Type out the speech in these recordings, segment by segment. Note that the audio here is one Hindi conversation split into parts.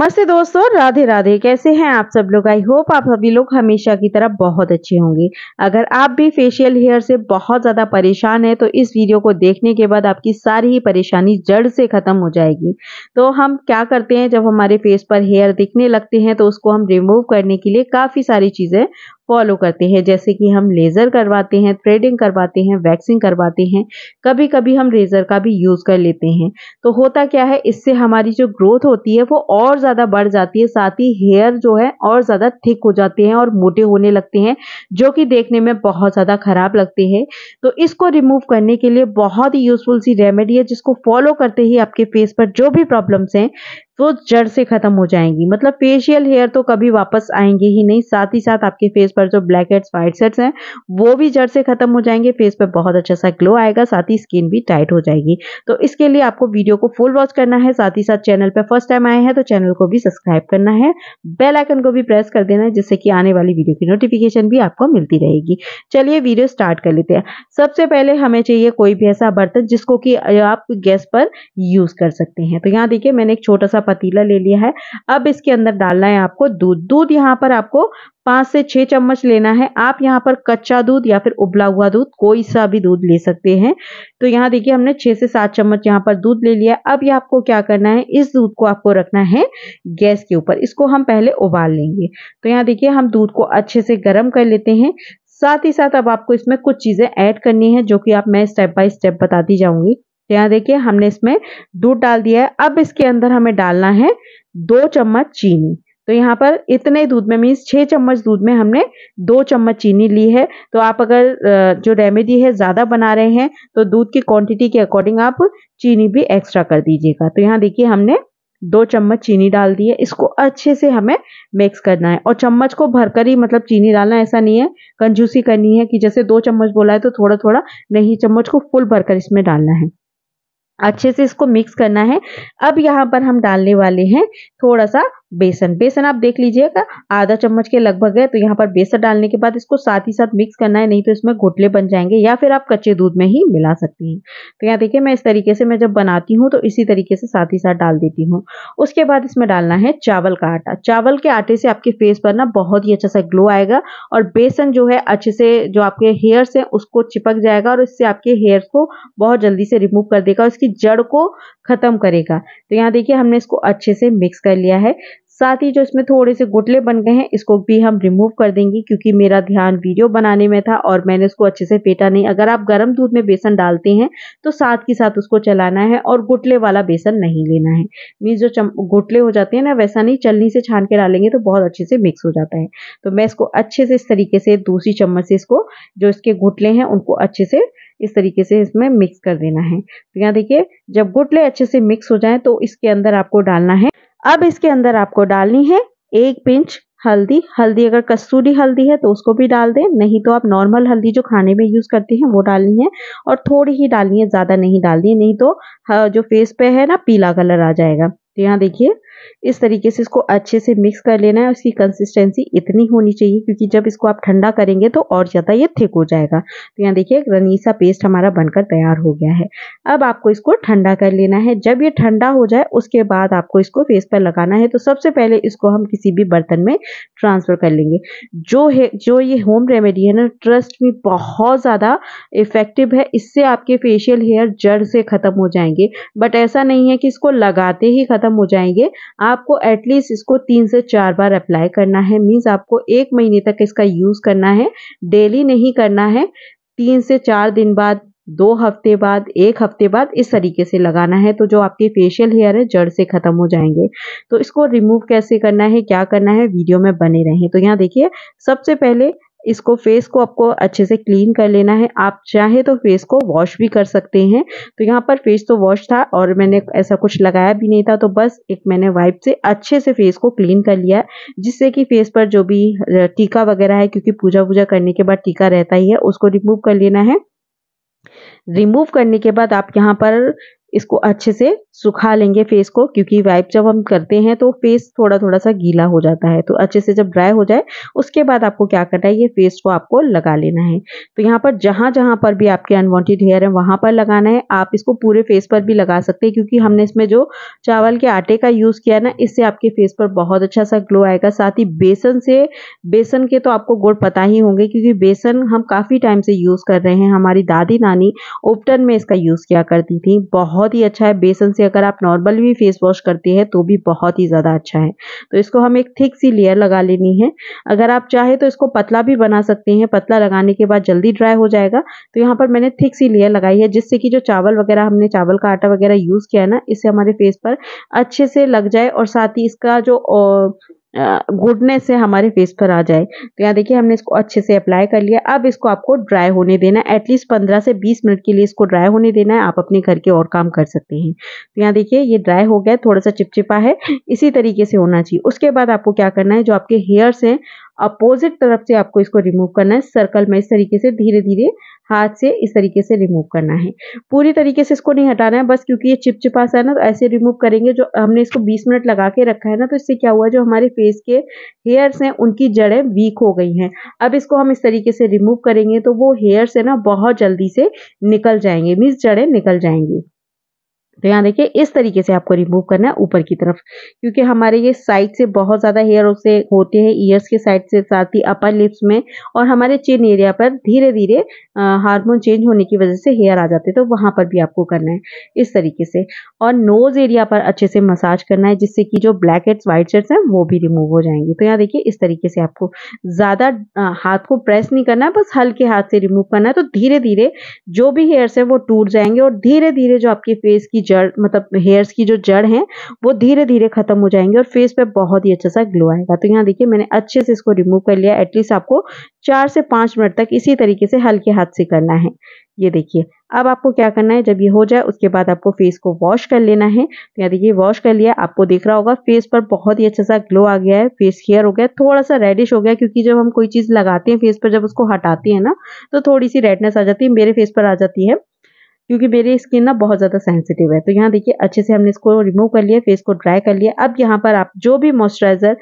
नमस्ते दोस्तों राधे राधे कैसे हैं आप सब लोग आई होप आप सभी लोग हमेशा की तरह बहुत अच्छे होंगे अगर आप भी फेशियल हेयर से बहुत ज़्यादा परेशान है तो इस वीडियो को देखने के बाद आपकी सारी ही परेशानी जड़ से ख़त्म हो जाएगी तो हम क्या करते हैं जब हमारे फेस पर हेयर दिखने लगते हैं तो उसको हम रिमूव करने के लिए काफ़ी सारी चीज़ें फॉलो करते हैं जैसे कि हम लेज़र करवाते हैं थ्रेडिंग करवाते हैं वैक्सिंग करवाते हैं कभी कभी हम रेज़र का भी यूज़ कर लेते हैं तो होता क्या है इससे हमारी जो ग्रोथ होती है वो और ज़्यादा बढ़ जाती है साथ ही हेयर जो है और ज़्यादा थिक हो जाते हैं और मोटे होने लगते हैं जो कि देखने में बहुत ज़्यादा ख़राब लगते हैं तो इसको रिमूव करने के लिए बहुत ही यूज़फुल सी रेमेडी है जिसको फॉलो करते ही आपके फेस पर जो भी प्रॉब्लम्स हैं वो जड़ से खत्म हो जाएंगी मतलब फेशियल हेयर तो कभी वापस आएंगे ही नहीं साथ ही साथ आपके फेस पर जो ब्लैक हेड्स व्हाइट हेड्स हैं वो भी जड़ से खत्म हो जाएंगे फेस पर बहुत अच्छा सा ग्लो आएगा साथ ही स्किन भी टाइट हो जाएगी तो इसके लिए आपको वीडियो को फुल वॉच करना है साथ ही साथ चैनल पर फर्स्ट टाइम आए हैं तो चैनल को भी सब्सक्राइब करना है बेल आइकन को भी प्रेस कर देना है जिससे कि आने वाली वीडियो की नोटिफिकेशन भी आपको मिलती रहेगी चलिए वीडियो स्टार्ट कर लेते हैं सबसे पहले हमें चाहिए कोई भी ऐसा बर्तन जिसको कि आप गैस पर यूज कर सकते हैं तो यहाँ देखिए मैंने एक छोटा सा पतीला ले लिया है अब इसके अंदर डालना है आपको दूध दूध यहाँ पर आपको पांच से छह चम्मच लेना है आप यहाँ पर कच्चा दूध या फिर उबला हुआ दूध कोई सा भी दूध ले सकते हैं तो यहाँ देखिए हमने छह से सात चम्मच यहाँ पर दूध ले लिया अब ये आपको क्या करना है इस दूध को आपको रखना है गैस के ऊपर इसको हम पहले उबाल लेंगे तो यहाँ देखिए हम दूध को अच्छे से गर्म कर लेते हैं साथ ही साथ अब आपको इसमें कुछ चीज़ें ऐड करनी है जो कि आप मैं स्टेप बाय स्टेप बताती जाऊंगी तो यहाँ देखिए हमने इसमें दूध डाल दिया है अब इसके अंदर हमें डालना है दो चम्मच चीनी तो यहाँ पर इतने दूध में मीन्स छः चम्मच दूध में हमने दो चम्मच चीनी ली है तो आप अगर जो रेमेडी है ज़्यादा बना रहे हैं तो दूध की क्वांटिटी के अकॉर्डिंग आप चीनी भी एक्स्ट्रा कर दीजिएगा तो यहाँ देखिए हमने दो चम्मच चीनी डाल दी है इसको अच्छे से हमें मिक्स करना है और चम्मच को भरकर ही मतलब चीनी डालना ऐसा नहीं है कंजूसी करनी है कि जैसे दो चम्मच बोला है तो थोड़ा थोड़ा नहीं चम्मच को फुल भरकर इसमें डालना है अच्छे से इसको मिक्स करना है अब यहाँ पर हम डालने वाले हैं थोड़ा सा बेसन बेसन आप देख लीजिएगा आधा चम्मच के लगभग है तो यहाँ पर बेसन डालने के बाद इसको साथ ही साथ मिक्स करना है नहीं तो इसमें घोटले बन जाएंगे या फिर आप कच्चे दूध में ही मिला सकती हैं तो यहाँ देखिए मैं इस तरीके से मैं जब बनाती हूँ तो इसी तरीके से साथ ही साथ डाल देती हूँ उसके बाद इसमें डालना है चावल का आटा चावल के आटे से आपके फेस पर ना बहुत ही अच्छा सा ग्लो आएगा और बेसन जो है अच्छे से जो आपके हेयर्स हैं उसको चिपक जाएगा और इससे आपके हेयर्स को बहुत जल्दी से रिमूव कर देगा इसकी जड़ को खत्म करेगा तो यहाँ देखिए हमने इसको अच्छे से मिक्स कर लिया है साथ ही जो इसमें थोड़े से गुटले बन गए हैं इसको भी हम रिमूव कर देंगे क्योंकि मेरा ध्यान वीडियो बनाने में था और मैंने उसको अच्छे से पेटा नहीं अगर आप गर्म दूध में बेसन डालते हैं तो साथ ही साथ उसको चलाना है और गुटले वाला बेसन नहीं लेना है मीन्स जो गुटले हो जाते हैं ना वैसा नहीं चलनी से छान के डालेंगे तो बहुत अच्छे से मिक्स हो जाता है तो मैं इसको अच्छे से इस तरीके से दूसरी चम्मच से इसको जो इसके गुटले हैं उनको अच्छे से इस तरीके से इसमें मिक्स कर देना है तो यहाँ देखिए जब गुटले अच्छे से मिक्स हो जाए तो इसके अंदर आपको डालना है अब इसके अंदर आपको डालनी है एक पिंच हल्दी हल्दी अगर कस्तूरी हल्दी है तो उसको भी डाल दें नहीं तो आप नॉर्मल हल्दी जो खाने में यूज़ करते हैं वो डालनी है और थोड़ी ही डालनी है ज़्यादा नहीं डालनी है नहीं तो हाँ, जो फेस पे है ना पीला कलर आ जाएगा तो यहाँ देखिए इस तरीके से इसको अच्छे से मिक्स कर लेना है उसकी कंसिस्टेंसी इतनी होनी चाहिए क्योंकि जब इसको आप ठंडा करेंगे तो और ज़्यादा ये थिक हो जाएगा तो यहाँ देखिए रनीसा पेस्ट हमारा बनकर तैयार हो गया है अब आपको इसको ठंडा कर लेना है जब ये ठंडा हो जाए उसके बाद आपको इसको फेस पर लगाना है तो सबसे पहले इसको हम किसी भी बर्तन में ट्रांसफ़र कर लेंगे जो है जो ये होम रेमेडी है ना ट्रस्ट में बहुत ज़्यादा इफ़ेक्टिव है इससे आपके फेशियल हेयर जड़ से ख़त्म हो जाएंगे बट ऐसा नहीं है कि इसको लगाते ही ख़त्म हो जाएंगे आपको एटलीस्ट इसको तीन से चार बार अप्लाई करना है मीन्स आपको एक महीने तक इसका यूज़ करना है डेली नहीं करना है तीन से चार दिन बाद दो हफ्ते बाद एक हफ्ते बाद इस तरीके से लगाना है तो जो आपके फेशियल हेयर है जड़ से ख़त्म हो जाएंगे तो इसको रिमूव कैसे करना है क्या करना है वीडियो में बने रहें तो यहाँ देखिए सबसे पहले इसको फेस को आपको अच्छे से क्लीन कर लेना है आप चाहे तो फेस को वॉश भी कर सकते हैं तो यहाँ पर फेस तो वॉश था और मैंने ऐसा कुछ लगाया भी नहीं था तो बस एक मैंने वाइप से अच्छे से फेस को क्लीन कर लिया जिससे कि फेस पर जो भी टीका वगैरह है क्योंकि पूजा वूजा करने के बाद टीका रहता ही है उसको रिमूव कर लेना है रिमूव करने के बाद आप यहाँ पर इसको अच्छे से सुखा लेंगे फेस को क्योंकि वाइप जब हम करते हैं तो फेस थोड़ा थोड़ा सा गीला हो जाता है तो अच्छे से जब ड्राई हो जाए उसके बाद आपको क्या करना है ये फेस को आपको लगा लेना है तो यहाँ पर जहाँ जहाँ पर भी आपके अनवांटेड हेयर है वहाँ पर लगाना है आप इसको पूरे फेस पर भी लगा सकते हैं क्योंकि हमने इसमें जो चावल के आटे का यूज़ किया ना इससे आपके फेस पर बहुत अच्छा सा ग्लो आएगा साथ ही बेसन से बेसन के तो आपको गुड़ पता ही होंगे क्योंकि बेसन हम काफ़ी टाइम से यूज़ कर रहे हैं हमारी दादी नानी ओपटन में इसका यूज़ किया करती थी बहुत बहुत ही अच्छा है बेसन से अगर आप नॉर्मल भी फेस वॉश करते हैं तो भी बहुत ही ज़्यादा अच्छा है तो इसको हम एक थिक सी लेयर लगा लेनी है अगर आप चाहें तो इसको पतला भी बना सकते हैं पतला लगाने के बाद जल्दी ड्राई हो जाएगा तो यहाँ पर मैंने थिक सी लेयर लगाई है जिससे कि जो चावल वगैरह हमने चावल का आटा वगैरह यूज़ किया है ना इससे हमारे फेस पर अच्छे से लग जाए और साथ ही इसका जो गुडनेस है हमारे फेस पर आ जाए तो यहाँ देखिए हमने इसको अच्छे से अप्लाई कर लिया अब इसको आपको ड्राई होने देना है एटलीस्ट पंद्रह से बीस मिनट के लिए इसको ड्राई होने देना है आप अपने घर के और काम कर सकते हैं तो यहाँ देखिए ये ड्राई हो गया थोड़ा सा चिपचिपा है इसी तरीके से होना चाहिए उसके बाद आपको क्या करना है जो आपके हेयर्स हैं अपोजिट तरफ से आपको इसको रिमूव करना है सर्कल में इस तरीके से धीरे धीरे हाथ से इस तरीके से रिमूव करना है पूरी तरीके से इसको नहीं हटाना है बस क्योंकि ये चिपचिपा सा है ना तो ऐसे रिमूव करेंगे जो हमने इसको 20 मिनट लगा के रखा है ना तो इससे क्या हुआ जो हमारे फेस के हेयर्स हैं उनकी जड़ें वीक हो गई हैं अब इसको हम इस तरीके से रिमूव करेंगे तो वो हेयर्स है ना बहुत जल्दी से निकल जाएंगे मीन्स जड़ें निकल जाएंगी तो यहाँ देखिए इस तरीके से आपको रिमूव करना है ऊपर की तरफ क्योंकि हमारे ये साइड से बहुत ज़्यादा हेयर उसे होते हैं ईयर्स के साइड से साथ ही अपर लिप्स में और हमारे चिन एरिया पर धीरे धीरे हार्मोन चेंज होने की वजह से हेयर आ जाते हैं तो वहाँ पर भी आपको करना है इस तरीके से और नोज़ एरिया पर अच्छे से मसाज करना है जिससे कि जो ब्लैक हेड्स व्हाइट हेड्स हैं वो भी रिमूव हो जाएंगी तो यहाँ देखिए इस तरीके से आपको ज़्यादा हाथ को प्रेस नहीं करना है बस हल्के हाथ से रिमूव करना है तो धीरे धीरे जो भी हेयर्स हैं वो टूट जाएंगे और धीरे धीरे जो आपके फेस की जड़ मतलब हेयर्स की जो जड़ हैं वो धीरे धीरे खत्म हो जाएंगे और फेस पे बहुत ही अच्छा सा ग्लो आएगा तो यहाँ देखिए मैंने अच्छे से इसको रिमूव कर लिया एटलीस्ट आपको चार से पाँच मिनट तक इसी तरीके से हल्के हाथ से करना है ये देखिए अब आपको क्या करना है जब ये हो जाए उसके बाद आपको फेस को वॉश कर लेना है तो यहाँ देखिए वॉश कर लिया आपको देख रहा होगा फेस पर बहुत ही अच्छा सा ग्लो आ गया है फेस हेयर हो गया थोड़ा सा रेडिश हो गया क्योंकि जब हम कोई चीज़ लगाते हैं फेस पर जब उसको हटाते हैं ना तो थोड़ी सी रेडनेस आ जाती है मेरे फेस पर आ जाती है क्योंकि मेरी स्किन ना बहुत ज़्यादा सेंसिटिव है तो यहाँ देखिए अच्छे से हमने इसको रिमूव कर लिया फेस को ड्राई कर लिया अब यहाँ पर आप जो भी मॉइस्चराइज़र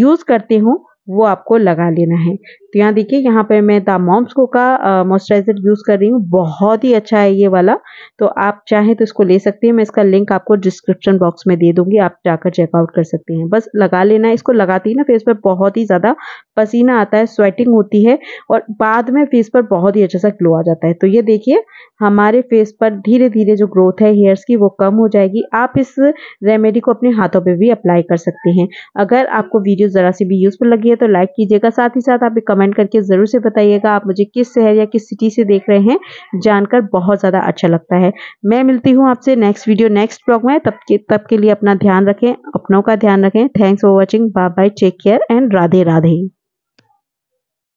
यूज़ करते हो वो आपको लगा लेना है तो यहाँ देखिए यहाँ पे मैं द को का मॉइस्चराइजर यूज़ कर रही हूँ बहुत ही अच्छा है ये वाला तो आप चाहें तो इसको ले सकते हैं मैं इसका लिंक आपको डिस्क्रिप्शन बॉक्स में दे दूंगी आप जाकर चेकआउट कर सकते हैं बस लगा लेना इसको लगाती है ना फेस पर बहुत ही ज़्यादा पसीना आता है स्वेटिंग होती है और बाद में फेस पर बहुत ही अच्छा सा ग्लो आ जाता है तो ये देखिए हमारे फेस पर धीरे धीरे जो ग्रोथ है हेयर्स की वो कम हो जाएगी आप इस रेमेडी को अपने हाथों पर भी अप्लाई कर सकते हैं अगर आपको वीडियो ज़रा सी भी यूज़फुल लगी है तो लाइक कीजिएगा साथ ही साथ आप कमेंट कमेंट करके ज़रूर से बताइएगा आप मुझे किस शहर या किस सिटी से देख रहे हैं जानकर बहुत ज़्यादा अच्छा लगता है मैं मिलती हूँ आपसे नेक्स्ट वीडियो नेक्स्ट ब्लॉग में तब के तब के लिए अपना ध्यान रखें अपनों का ध्यान रखें thanks for watching bye bye take care and Radhe Radhe